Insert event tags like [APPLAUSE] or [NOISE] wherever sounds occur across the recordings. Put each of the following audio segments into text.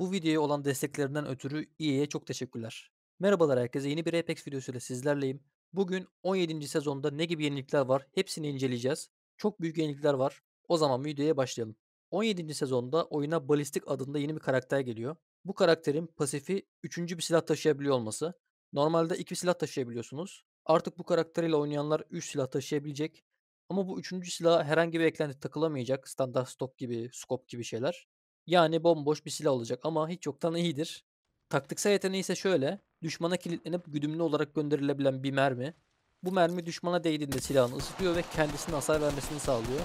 Bu videoya olan desteklerinden ötürü EA'ye çok teşekkürler. Merhabalar herkese yeni bir Apex videosuyla sizlerleyim. Bugün 17. sezonda ne gibi yenilikler var hepsini inceleyeceğiz. Çok büyük yenilikler var. O zaman videoya başlayalım. 17. sezonda oyuna Balistik adında yeni bir karakter geliyor. Bu karakterin pasifi 3. bir silah taşıyabiliyor olması. Normalde 2 silah taşıyabiliyorsunuz. Artık bu karakteriyle oynayanlar 3 silah taşıyabilecek. Ama bu üçüncü silah herhangi bir eklenti takılamayacak. Standart stok gibi, scope gibi şeyler. Yani bomboş bir silah olacak ama hiç yoktan iyidir. Taktiksel yeteneği ise şöyle. Düşmana kilitlenip güdümlü olarak gönderilebilen bir mermi. Bu mermi düşmana değdiğinde silahını ısıtıyor ve kendisine hasar vermesini sağlıyor.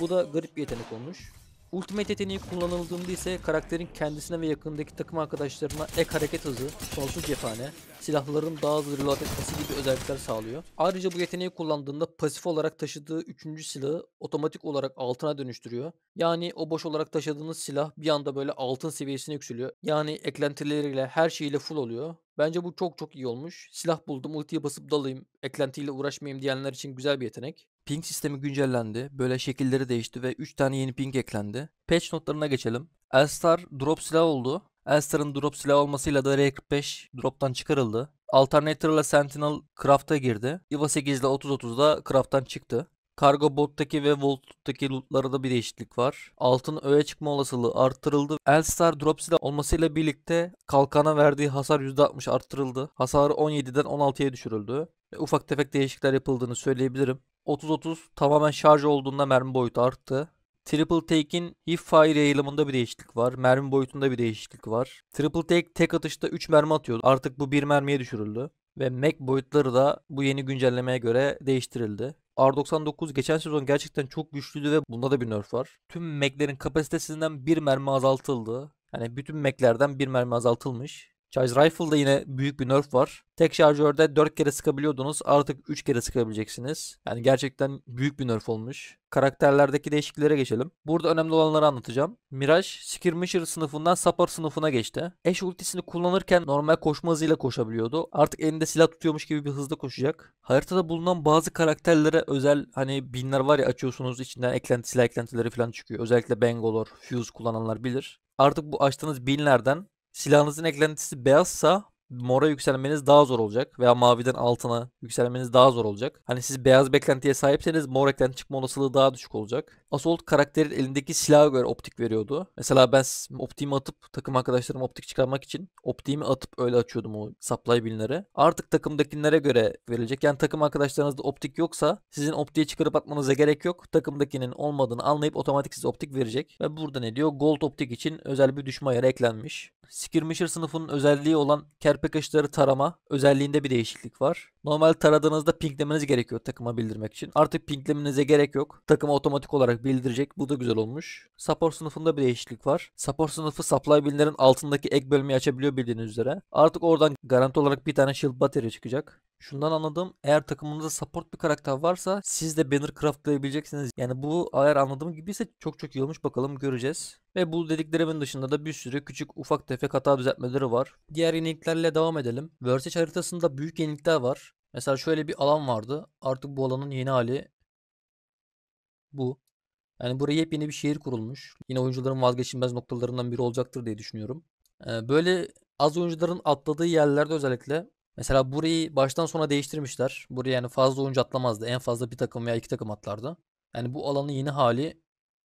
Bu da garip bir yetenek olmuş. Ultimate yeteneği kullanıldığında ise karakterin kendisine ve yakındaki takım arkadaşlarına ek hareket hızı, sonsuz cephane, silahların daha hızlı reload etmesi gibi özellikler sağlıyor. Ayrıca bu yeteneği kullandığında pasif olarak taşıdığı 3. silahı otomatik olarak altına dönüştürüyor. Yani o boş olarak taşıdığınız silah bir anda böyle altın seviyesine yükseliyor. Yani eklentileriyle her şeyiyle full oluyor. Bence bu çok çok iyi olmuş. Silah buldum, ultiye basıp dalayım, eklentiyle uğraşmayayım diyenler için güzel bir yetenek. Ping sistemi güncellendi. Böyle şekilleri değişti ve 3 tane yeni ping eklendi. Patch notlarına geçelim. Elstar drop silah oldu. Elstar'ın drop silah olmasıyla da R45 drop'tan çıkarıldı. Alternator ile Sentinel craft'a girdi. IVA 8 ile 30da craft'tan çıktı. Kargo bot'taki ve Volt'taki loot'lara da bir değişiklik var. Altın öğe çıkma olasılığı arttırıldı. Elstar drop silah olmasıyla birlikte kalkana verdiği hasar %60 arttırıldı. Hasarı 17'den 16'ya düşürüldü. Ufak tefek değişiklikler yapıldığını söyleyebilirim. 30-30 tamamen şarj olduğunda mermi boyutu arttı. Triple Take'in if fire yayılımında bir değişiklik var. Mermi boyutunda bir değişiklik var. Triple Take tek atışta 3 mermi atıyordu. Artık bu 1 mermiye düşürüldü. Ve Mac boyutları da bu yeni güncellemeye göre değiştirildi. R99 geçen sezon gerçekten çok güçlüydü ve bunda da bir nerf var. Tüm Mac'lerin kapasitesinden bir mermi azaltıldı. Yani bütün Mac'lerden bir mermi azaltılmış. Charge Rifle'da yine büyük bir nerf var. Tek şarjörde 4 kere sıkabiliyordunuz. Artık 3 kere sıkabileceksiniz. Yani gerçekten büyük bir nerf olmuş. Karakterlerdeki değişikliklere geçelim. Burada önemli olanları anlatacağım. Mirage, Skirmisher sınıfından Sapper sınıfına geçti. Eş ultisini kullanırken normal koşma hızıyla koşabiliyordu. Artık elinde silah tutuyormuş gibi bir hızda koşacak. Haritada bulunan bazı karakterlere özel hani binler var ya açıyorsunuz içinden eklenti silah eklentileri falan çıkıyor. Özellikle Bangalore, Fuse kullananlar bilir. Artık bu açtığınız binlerden silahınızın eklentisi beyazsa mora yükselmeniz daha zor olacak veya maviden altına yükselmeniz daha zor olacak. Hani siz beyaz beklentiye sahipseniz mor eklenti çıkma olasılığı daha düşük olacak. Assault karakterin elindeki silaha göre optik veriyordu. Mesela ben optiğimi atıp takım arkadaşlarım optik çıkarmak için optiğimi atıp öyle açıyordum o supply binleri. Artık takımdakilere göre verilecek. Yani takım arkadaşlarınızda optik yoksa sizin optiği çıkarıp atmanıza gerek yok. Takımdakinin olmadığını anlayıp otomatik size optik verecek. Ve burada ne diyor? Gold optik için özel bir düşme ayarı eklenmiş. Skirmisher sınıfının özelliği olan kerpek aşıları tarama özelliğinde bir değişiklik var. Normal taradığınızda pinklemeniz gerekiyor takıma bildirmek için. Artık pinglemenize gerek yok. Takıma otomatik olarak bildirecek. Bu da güzel olmuş. Support sınıfında bir değişiklik var. Support sınıfı supply binlerin altındaki ek bölmeyi açabiliyor bildiğiniz üzere. Artık oradan garanti olarak bir tane shield battery çıkacak. Şundan anladım. Eğer takımınızda support bir karakter varsa siz de banner craftlayabileceksiniz. Yani bu eğer anladığım gibiyse çok çok iyi bakalım göreceğiz. Ve bu dediklerimin dışında da bir sürü küçük ufak tefek hata düzeltmeleri var. Diğer yeniliklerle devam edelim. Versace haritasında büyük yenilikler var. Mesela şöyle bir alan vardı. Artık bu alanın yeni hali bu. Yani buraya yepyeni bir şehir kurulmuş. Yine oyuncuların vazgeçilmez noktalarından biri olacaktır diye düşünüyorum. Ee, böyle az oyuncuların atladığı yerlerde özellikle Mesela burayı baştan sona değiştirmişler. Buraya yani fazla oyuncu atlamazdı. En fazla bir takım veya iki takım atlardı. Yani bu alanın yeni hali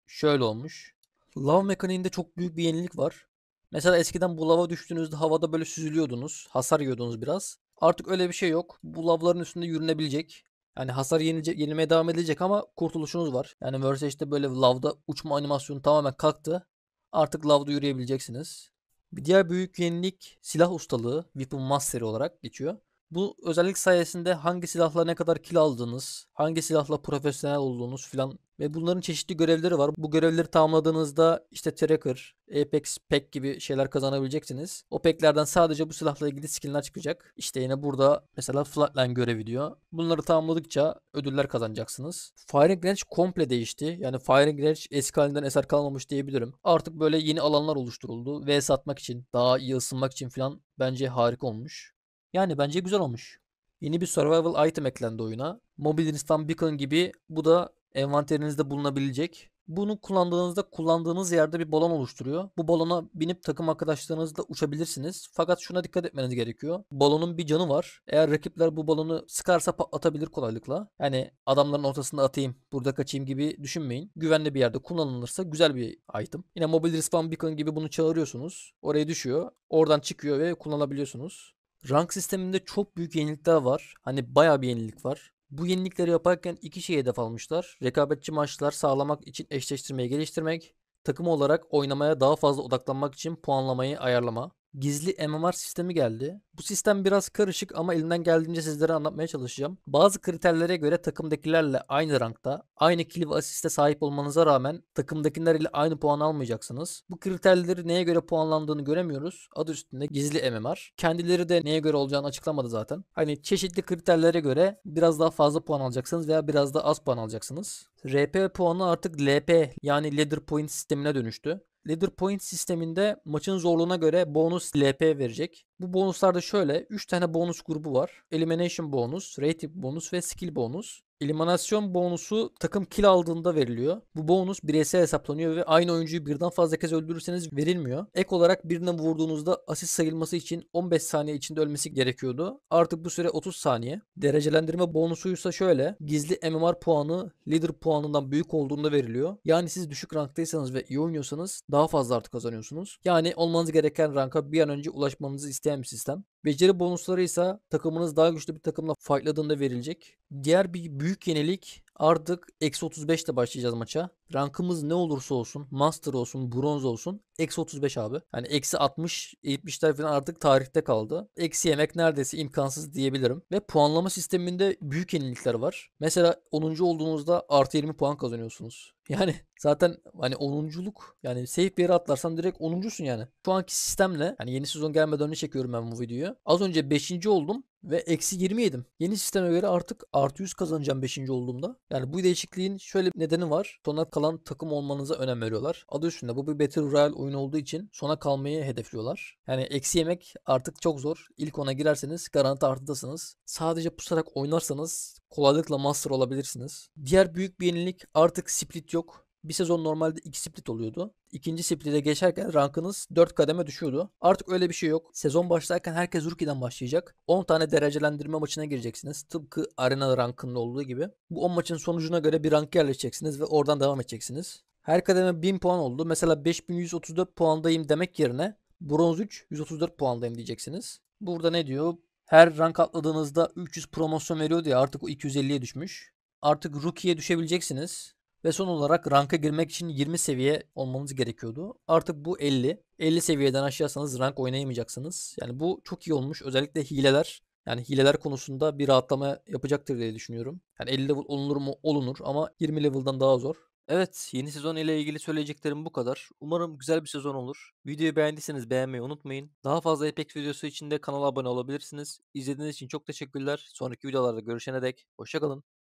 şöyle olmuş. Lav mekaniğinde çok büyük bir yenilik var. Mesela eskiden bu lava düştüğünüzde havada böyle süzülüyordunuz. Hasar yiyordunuz biraz. Artık öyle bir şey yok. Bu lavların üstünde yürünebilecek. Yani hasar yenilecek, yenilmeye devam edilecek ama kurtuluşunuz var. Yani Versace'de böyle lavda uçma animasyonu tamamen kalktı. Artık lavda yürüyebileceksiniz. Bir diğer büyük yenilik silah ustalığı Weapon Mastery olarak geçiyor. Bu özellik sayesinde hangi silahla ne kadar kill aldınız, hangi silahla profesyonel olduğunuz filan ve bunların çeşitli görevleri var. Bu görevleri tamamladığınızda işte Tracker, Apex Pack gibi şeyler kazanabileceksiniz. O packlerden sadece bu silahla ilgili skinler çıkacak. İşte yine burada mesela Flatline görevi diyor. Bunları tamamladıkça ödüller kazanacaksınız. Firing Range komple değişti. Yani Firing Range eski halinden eser kalmamış diyebilirim. Artık böyle yeni alanlar oluşturuldu. V satmak için, daha iyi ısınmak için filan bence harika olmuş. Yani bence güzel olmuş. Yeni bir survival item eklendi oyuna. Mobile Instant Beacon gibi bu da envanterinizde bulunabilecek. Bunu kullandığınızda kullandığınız yerde bir balon oluşturuyor. Bu balona binip takım arkadaşlarınızla uçabilirsiniz. Fakat şuna dikkat etmeniz gerekiyor. Balonun bir canı var. Eğer rakipler bu balonu sıkarsa patlatabilir kolaylıkla. Yani adamların ortasında atayım, burada kaçayım gibi düşünmeyin. Güvenli bir yerde kullanılırsa güzel bir item. Yine Mobile Respawn Beacon gibi bunu çağırıyorsunuz. Oraya düşüyor. Oradan çıkıyor ve kullanabiliyorsunuz. Rank sisteminde çok büyük yenilikler var. Hani baya bir yenilik var. Bu yenilikleri yaparken iki şeye hedef almışlar. Rekabetçi maçlar sağlamak için eşleştirmeyi geliştirmek, takım olarak oynamaya daha fazla odaklanmak için puanlamayı ayarlama gizli MMR sistemi geldi. Bu sistem biraz karışık ama elinden geldiğince sizlere anlatmaya çalışacağım. Bazı kriterlere göre takımdakilerle aynı rankta, aynı kill ve asiste sahip olmanıza rağmen takımdakiler ile aynı puan almayacaksınız. Bu kriterleri neye göre puanlandığını göremiyoruz. Adı üstünde gizli MMR. Kendileri de neye göre olacağını açıklamadı zaten. Hani çeşitli kriterlere göre biraz daha fazla puan alacaksınız veya biraz daha az puan alacaksınız. RP puanı artık LP yani Leader Point sistemine dönüştü. Leader Point sisteminde maçın zorluğuna göre bonus LP verecek. Bu bonuslarda şöyle 3 tane bonus grubu var. Elimination bonus, rating bonus ve skill bonus. Eliminasyon bonusu takım kill aldığında veriliyor. Bu bonus bireysel hesaplanıyor ve aynı oyuncuyu birden fazla kez öldürürseniz verilmiyor. Ek olarak birine vurduğunuzda asist sayılması için 15 saniye içinde ölmesi gerekiyordu. Artık bu süre 30 saniye. Derecelendirme bonusuysa şöyle. Gizli MMR puanı lider puanından büyük olduğunda veriliyor. Yani siz düşük ranktaysanız ve iyi oynuyorsanız daha fazla artık kazanıyorsunuz. Yani olmanız gereken ranka bir an önce ulaşmanızı isteyen bir sistem. Beceri bonusları ise takımınız daha güçlü bir takımla fightladığında verilecek. Diğer bir büyük yenilik Artık eksi 35 ile başlayacağız maça. Rankımız ne olursa olsun, master olsun, bronz olsun. Eksi 35 abi. Yani eksi 60, 70'ler falan artık tarihte kaldı. Eksi yemek neredeyse imkansız diyebilirim. Ve puanlama sisteminde büyük yenilikler var. Mesela 10. olduğunuzda artı 20 puan kazanıyorsunuz. [LAUGHS] Yani zaten hani 10'unculuk yani safe bir yere atlarsan direkt 10'uncusun yani. Şu anki sistemle yani yeni sezon gelmeden önce çekiyorum ben bu videoyu. Az önce 5. oldum ve eksi 20 yedim. Yeni sisteme göre artık artı 100 kazanacağım 5. olduğumda. Yani bu değişikliğin şöyle bir nedeni var. Sona kalan takım olmanıza önem veriyorlar. Adı üstünde bu bir Battle Royale oyunu olduğu için sona kalmayı hedefliyorlar. Yani eksi yemek artık çok zor. İlk ona girerseniz garanti artıdasınız. Sadece pusarak oynarsanız kolaylıkla master olabilirsiniz. Diğer büyük bir yenilik artık split yok. Bir sezon normalde 2 split oluyordu. İkinci split'e geçerken rankınız 4 kademe düşüyordu. Artık öyle bir şey yok. Sezon başlarken herkes rookie'den başlayacak. 10 tane derecelendirme maçına gireceksiniz. Tıpkı arena rankında olduğu gibi. Bu 10 maçın sonucuna göre bir rank yerleşeceksiniz ve oradan devam edeceksiniz. Her kademe 1000 puan oldu. Mesela 5134 puandayım demek yerine bronz 3 134 puandayım diyeceksiniz. Burada ne diyor? Her rank atladığınızda 300 promosyon veriyordu ya artık o 250'ye düşmüş. Artık rookie'ye düşebileceksiniz. Ve son olarak ranka girmek için 20 seviye olmanız gerekiyordu. Artık bu 50. 50 seviyeden aşağısanız rank oynayamayacaksınız. Yani bu çok iyi olmuş. Özellikle hileler yani hileler konusunda bir rahatlama yapacaktır diye düşünüyorum. Yani 50 level olunur mu? Olunur ama 20 level'dan daha zor. Evet, yeni sezon ile ilgili söyleyeceklerim bu kadar. Umarım güzel bir sezon olur. Videoyu beğendiyseniz beğenmeyi unutmayın. Daha fazla Apex videosu için de kanala abone olabilirsiniz. İzlediğiniz için çok teşekkürler. Sonraki videolarda görüşene dek hoşçakalın.